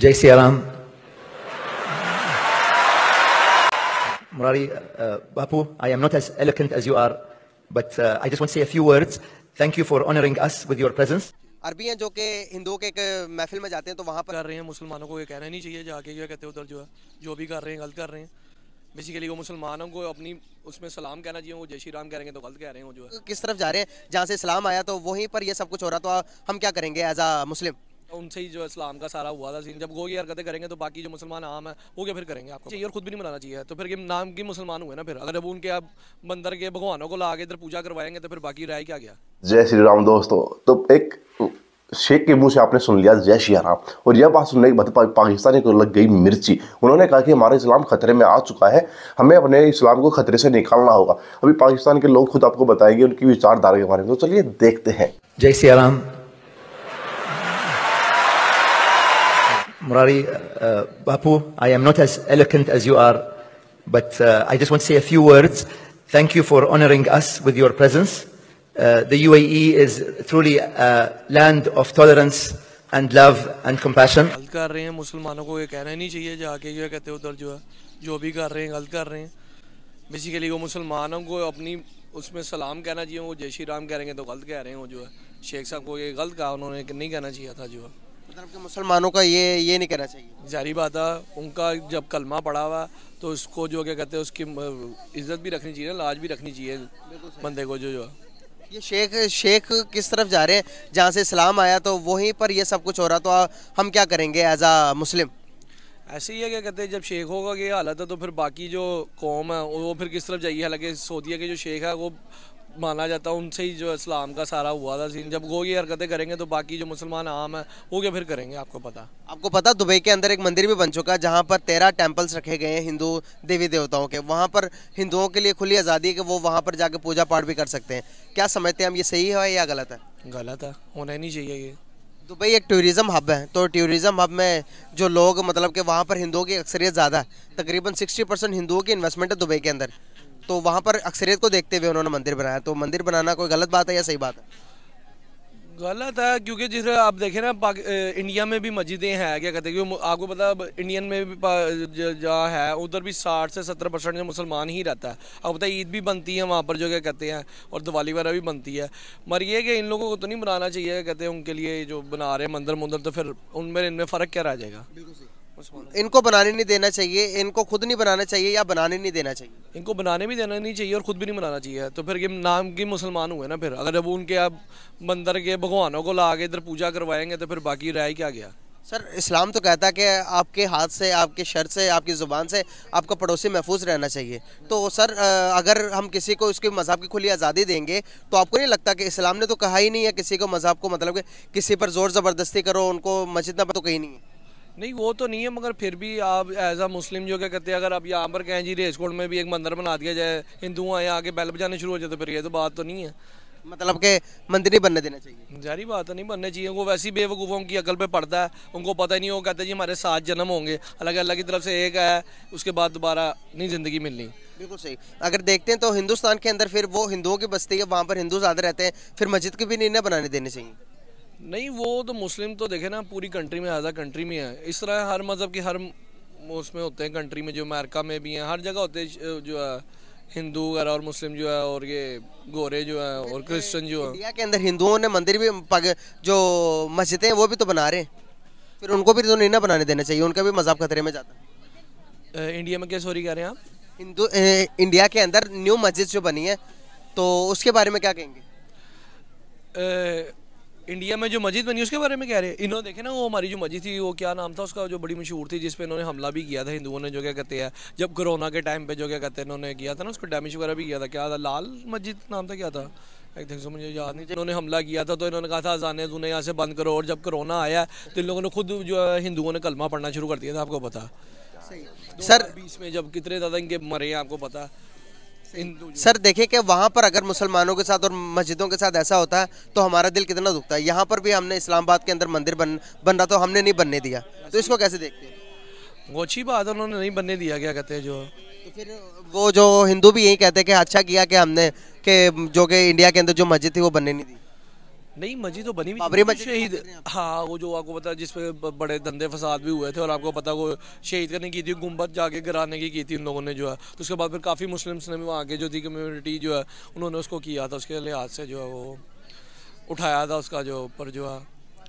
जय Siya Ram Murari uh, Bapu, I am not as eloquent as you are, but uh, I just want to say a few words. Thank you for honouring us with your presence. अरबी हैं जो कि हिंदुओं के एक uh, महफिल में जाते हैं तो वहाँ पर कर रहे हैं मुसलमानों को ये कहना नहीं चाहिए जाके जो कहते हैं उधर जो है जो भी कर रहे हैं गलत कर रहे हैं बेसिकली वो मुसलमानों को अपनी उसमें सलाम कहना चाहिए वो जय श्री राम कह रहे हैं तो गलत कह रहे हैं जो है किस तरफ जा रहे हैं जहाँ से इस्लाम आया तो वहीं पर ये सब कुछ हो रहा तो हम क्या करेंगे एज आ मुस्लिम उनसे ही जो इस्लाम का सारा हुआ था सीन जब वो ये हरकतें करेंगे तो बाकी जो मुसलमान आम है वो क्या फिर करेंगे आपको चाहिए और खुद भी नहीं मनाना चाहिए तो फिर नाम के मुसलमान हुए ना फिर अगर जब उनके आप बंदर के भगवानों को ला के इधर पूजा करवाएंगे तो फिर बाकी राय क्या गया जय श्री राम दोस्तों तो एक शेख के मुंह से आपने सुन लिया जय श्री राम और यह बात सुनने के बाद पा, पाकिस्तानी को लग गई मिर्ची उन्होंने कहा कि हमारा इस्लाम खतरे में आ चुका है हमें अपने इस्लाम को खतरे से निकालना होगा अभी पाकिस्तान के लोग खुद आपको बताएंगे उनकी विचारधारा के बारे में तो चलिए देखते हैं जय Shri Ram Murari uh, Bapu, I am not as eloquent as you are, but uh, I just want to say a few words. Thank you for honoring us with your presence. Uh, the UAE is truly a uh, land of tolerance and love and compassion. गलत कर रहे हैं मुसलमानों अपनी उसमें सलाम कहना चाहिए वो जय राम कह रहे हैं तो गलत कह रहे हैं वो जो है शेख साहब को ये गलत कहा उन्होंने नहीं कहना चाहिए था जो है मतलब कि मुसलमानों का ये ये नहीं कहना चाहिए जारी बात है उनका जब कलमा पड़ा हुआ तो उसको जो क्या कहते हैं उसकी इज्जत भी रखनी चाहिए लाज भी रखनी चाहिए बंदे को जो जो ये शेख शेख किस तरफ जा रहे हैं जहाँ से इस्लाम आया तो वहीं पर ये सब कुछ हो रहा तो हम क्या करेंगे एज आ मुस्लिम ऐसे ही है क्या कहते हैं जब शेख होगा की हालत है तो फिर बाकी जो कौम है वो फिर किस तरफ जाइए हालांकि सऊदीया के जो शेख है वो माना जाता है उनसे ही जो इस्लाम का सारा हुआ था सीन जब वो ये हरकतें करेंगे तो बाकी जो मुसलमान आम है वो क्या फिर करेंगे आपको पता आपको पता दुबई के अंदर एक मंदिर भी बन चुका है जहाँ पर तेरह टेम्पल्स रखे गए हैं हिंदू देवी देवताओं के वहाँ पर हिंदुओं के लिए खुली आज़ादी है कि वो वहाँ पर जाकर पूजा पाठ भी कर सकते हैं क्या समझते हैं हम ये सही है या गलत है गलत है होना ही नहीं चाहिए ये दुबई एक टूरिज्म हब है तो टूरिज़म हब में जो लोग मतलब कि वहाँ पर हिंदुओं की अक्सरियत ज़्यादा है तकरीबन 60 परसेंट हिंदुओं की इन्वेस्टमेंट है दुबई के अंदर तो वहाँ पर अक्सरियत को देखते हुए उन्होंने मंदिर बनाया तो मंदिर बनाना कोई गलत बात है या सही बात है गलत है क्योंकि जिस आप देखें ना इंडिया में भी मस्जिदें हैं क्या कहते हैं क्योंकि आपको पता इंडियन में भी जहाँ है उधर भी साठ से सत्तर परसेंट जो मुसलमान ही रहता है आप पता ईद भी बनती है वहाँ पर जो क्या कहते हैं और दिवाली वगैरह भी बनती है मगर ये कि इन लोगों को तो नहीं बनाना चाहिए क्या कहते हैं उनके लिए जो बना रहे हैं मंदिर मंदिर तो फिर उनमें इनमें फ़र्क क्या रह जाएगा बिल्कुल इनको बनाने नहीं देना चाहिए इनको खुद नहीं बनाना चाहिए या बनाने नहीं देना चाहिए इनको बनाने भी देना नहीं चाहिए और खुद भी नहीं बनाना चाहिए तो फिर ये नाम के मुसलमान हुए ना फिर अगर जब उनके आप मंदिर के भगवानों को ला के इधर पूजा करवाएंगे तो फिर बाकी राय क्या गया सर इस्लाम तो कहता है कि आपके हाथ से आपके शर से आपकी ज़ुबान से आपका पड़ोसी महफूज रहना चाहिए तो सर अगर हम किसी को उसके मज़हब की खुली आज़ादी देंगे तो आपको नहीं लगता कि इस्लाम ने तो कहा ही नहीं है किसी को मज़हब को मतलब कि किसी पर ज़ोर ज़बरदस्ती करो उनको मस्जिद ना तो कहीं नहीं है नहीं वो तो नहीं है मगर फिर भी आप एज अ मुस्लिम जो क्या कहते हैं अगर आप यहाँ पर कहें जी रेसकोट में भी एक मंदिर बना दिया जाए हिंदू आए आके बैल बजाने शुरू हो जाए तो फिर ये तो बात तो नहीं है मतलब के मंदिर ही बनने देना चाहिए जारी बात है तो नहीं बनने चाहिए वो वैसी बेवकूफ़ों की अकल पे पड़ता है उनको पता ही नहीं वो कहते जी हमारे सात जन्म होंगे अलग अल्लाह की तरफ से एक है उसके बाद दोबारा नहीं ज़िंदगी मिलनी बिल्कुल सही अगर देखते हैं तो हिंदुस्तान के अंदर फिर वो हिंदुओं की बस्ती है वहाँ पर हिंदू ज़्यादा रहते हैं फिर मस्जिद की भी नहीं बनाने देने चाहिए नहीं वो तो मुस्लिम तो देखे ना पूरी कंट्री में आधा कंट्री में है इस तरह हर मज़हब के हर उसमें होते हैं कंट्री में जो अमेरिका में भी हैं हर जगह होते हैं जो है हिंदू वगैरह और मुस्लिम जो है और ये गोरे जो है और क्रिश्चियन जो है इंडिया के अंदर हिंदुओं ने मंदिर भी जो मस्जिदें वो भी तो बना रहे हैं फिर उनको भी तो नहीं ना बनाने देना चाहिए उनका भी मजहब खतरे में जाता है इंडिया में क्या सॉरी कह रहे हैं आप हिंदू इंडिया के अंदर न्यू मस्जिद जो बनी है तो उसके बारे में क्या कहेंगे इंडिया में जो मस्जिद बनी उसके बारे में कह रहे हैं इन्होंने देखे ना वो हमारी जो मस्जिद थी वो क्या नाम था उसका जो बड़ी मशहूर थी जिसपे इन्होंने हमला भी किया था हिंदुओं ने जो क्या कहते हैं जब कोरोना के टाइम पे जो क्या कहते हैं इन्होंने किया था ना उसको डैमेज वगैरह भी किया था क्या था लाल मस्जिद नाम था क्या था एक दिन से मुझे याद नहीं इन्होंने हमला किया था तो इन्होंने कहा था अजान जुने यहाँ से बंद करो और जब कोरोना आया तो इन लोगों ने खुद जो है हिंदुओं ने कलमा पढ़ना शुरू कर दिया था आपको पता सर बीस में जब कितने ज़्यादा इनके मरे हैं आपको पता सर देखिए कि वहाँ पर अगर मुसलमानों के साथ और मस्जिदों के साथ ऐसा होता है तो हमारा दिल कितना दुखता है यहाँ पर भी हमने इस्लामाबाद के अंदर मंदिर बन बन रहा तो हमने नहीं बनने दिया तो इसको कैसे देखते हैं वो अच्छी बात है उन्होंने नहीं बनने दिया क्या कहते हैं जो तो फिर वो जो हिंदू भी यही कहते हैं कि अच्छा किया कि हमने कि जो कि इंडिया के अंदर जो मस्जिद थी वो बनने नहीं दी नहीं मस्जिद तो बनी हुई शहीद हाँ वो जो आपको पता जिस पे बड़े धंधे फसाद भी हुए थे और आपको पता वो शहीद करने की थी गुम्बद जाके गिराने की की थी उन लोगों ने जो है तो उसके बाद फिर काफ़ी मुस्लिम्स ने भी वहाँ के जो थी कम्युनिटी जो है उन्होंने उसको किया था उसके लिहाज से जो है वो उठाया था उसका जो पर जो है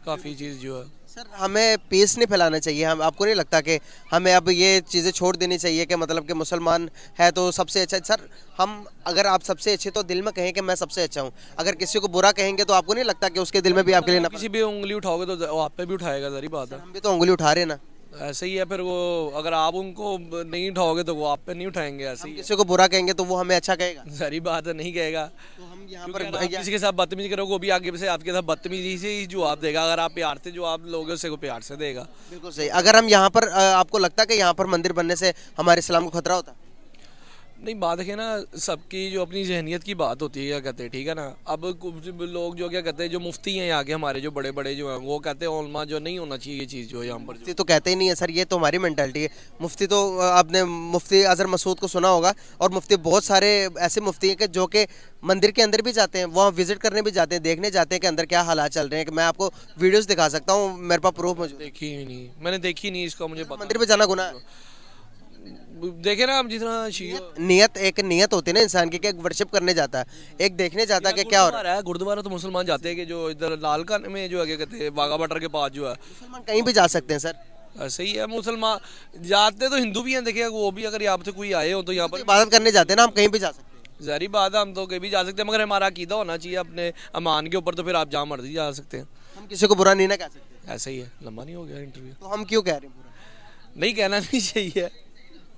काफ़ी चीज़ जो है सर हमें पीस नहीं फैलाना चाहिए हम आपको नहीं लगता कि हमें अब ये चीज़ें छोड़ देनी चाहिए कि मतलब कि मुसलमान है तो सबसे अच्छा सर हम अगर आप सबसे अच्छे तो दिल में कहें कि मैं सबसे अच्छा हूँ अगर किसी को बुरा कहेंगे तो आपको नहीं लगता कि उसके दिल में भी आपके लिए ना किसी भी उंगली उठाओगे तो आप पे भी उठाएगा सारी बात है हम भी तो उंगली उठा रहे ना ऐसे ही है फिर वो अगर आप उनको नहीं उठाओगे तो वो आप पे नहीं उठाएंगे ऐसे ही किसी को बुरा कहेंगे तो वो हमें अच्छा कहेगा सारी बात है नहीं कहेगा तो यहाँ पर किसी के साथ बदतमीजी करोगे वो भी आगे से आपके साथ बदतमीजी से ही जवाब देगा अगर आप प्यार से आप लोगे उसे को प्यार से देगा बिल्कुल सही अगर हम यहाँ पर आपको लगता है कि यहाँ पर मंदिर बनने से हमारे इस्लाम को खतरा होता है नहीं बात है ना सबकी जो अपनी जहनीत की बात होती है क्या कहते हैं ठीक है ना अब कुछ लोग जो क्या कहते हैं जो मुफ्ती हैं आगे हमारे जो बड़े बड़े जो हैं वो कहते हैं ओलमा जो नहीं होना चाहिए ये चीज़ जो है यहाँ पर मुफ्ती तो कहते ही नहीं है सर ये तो हमारी मैंटेलिटी है मुफ्ती तो आपने मुफ्ती अजहर मसूद को सुना होगा और मुफ्ती बहुत सारे ऐसे मुफ्ती हैं कि जो कि मंदिर के अंदर भी जाते हैं वहाँ विजिट करने भी जाते हैं देखने जाते हैं कि अंदर क्या हालात चल रहे हैं कि मैं आपको वीडियोज़ दिखा सकता हूँ मेरे पास प्रूफ मुझे देखी ही नहीं मैंने देखी नहीं इसका मुझे मंदिर पर जाना गुना देखे ना आप जितना नियत, एक नियत होती है ना इंसान की वर्शिप करने जाता है एक देखने जाता है क्या हो रहा है गुरुद्वारा तो मुसलमान जाते हैं कि जो इधर लाल खान में जो आगे कहते हैं बाघा बटर के पास जो है मुसलमान कहीं भी जा सकते हैं सर सही है मुसलमान जाते तो हिंदू भी हैं देखिए वो भी अगर यहाँ से कोई आए हो तो यहाँ पर इबादत करने जाते हैं ना हम कहीं भी जा सकते हैं जहरी बात है हम तो कहीं भी जा सकते हैं मगर हमारा अकीदा होना चाहिए अपने अमान के ऊपर तो फिर आप जहाँ मर्जी जा सकते हैं हम किसी को बुरा नहीं ना कह सकते ऐसा ही है लंबा नहीं हो गया इंटरव्यू तो हम क्यों कह रहे हैं बुरा नहीं कहना नहीं चाहिए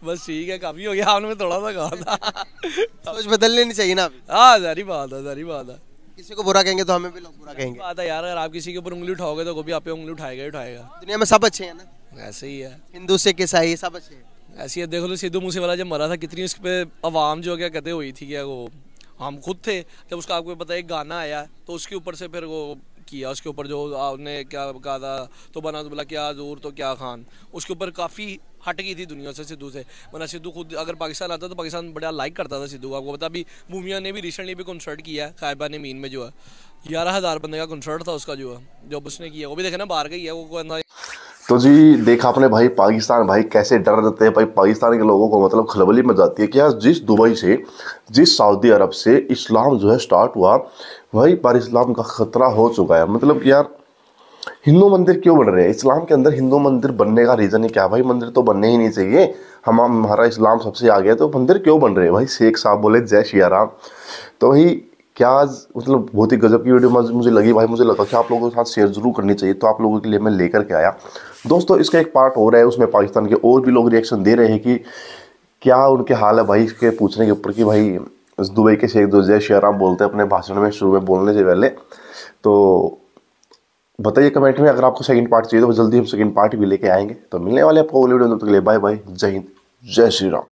बस ठीक है काफ़ी हो गया आपने थोड़ा सा कहा था सोच बदल लेनी चाहिए ना हाँ सारी बात है सारी बात है किसी को बुरा कहेंगे तो हमें भी लोग बुरा कहेंगे बात है यार अगर आप किसी के ऊपर उंगली उठाओगे तो वो भी आप उंगली उठाएगा ही उठाएगा दुनिया में सब अच्छे हैं ना ऐसे ही है हिंदू से किसाई सब अच्छे हैं ऐसी है देख लो सिद्धू मूसे वाला जब मरा था कितनी उस पर आवाम जो क्या कहते हुई थी क्या वो हम खुद थे जब उसका आपको पता है गाना आया तो उसके ऊपर से फिर वो किया उसके ऊपर जो आपने क्या कहा था तो बना तो बोला क्या जोर तो क्या खान उसके ऊपर काफ़ी हट गई थी दुनिया से सिद्धू से मतलब सिद्धू खुद अगर पाकिस्तान आता तो पाकिस्तान बड़ा लाइक करता था सिद्धू आपको पता अभी भूमिया ने भी रिसेंटली भी कंसर्ट किया है खायबा ने मीन में जो है ग्यारह हज़ार बंदे का कंसर्ट था उसका जो है जो उसने किया वो भी देखा ना बाहर गई है वो बंदा तो जी देखा आपने भाई पाकिस्तान भाई कैसे डर देते हैं भाई पाकिस्तान के लोगों को मतलब खलबली मच जाती है कि यार जिस दुबई से जिस सऊदी अरब से इस्लाम जो है स्टार्ट हुआ भाई पर इस्लाम का ख़तरा हो चुका है मतलब कि यार हिंदू मंदिर क्यों बन रहे हैं इस्लाम के अंदर हिंदू मंदिर बनने का रीज़न ही क्या भाई मंदिर तो बनने ही नहीं चाहिए हम हमारा इस्लाम सबसे आगे है तो मंदिर क्यों बन रहे हैं भाई शेख साहब बोले जय शिया राम तो भाई क्या मतलब बहुत ही गजब की वीडियो मुझे लगी भाई मुझे लगा कि आप लोगों के साथ शेयर जरूर करनी चाहिए तो आप लोगों के लिए मैं लेकर के आया दोस्तों इसका एक पार्ट हो रहा है उसमें पाकिस्तान के और भी लोग रिएक्शन दे रहे हैं कि क्या उनके हाल है भाई इसके पूछने के ऊपर कि भाई दुबई के शेख दो जय राम बोलते हैं अपने भाषण में शुरू में बोलने से पहले तो बताइए कमेंट में अगर आपको सेकंड पार्ट चाहिए तो जल्दी हम सेकंड पार्ट भी लेके आएंगे तो मिलने वाले आपको वीडियो में तो बाय बाय जय हिंद जय श्री राम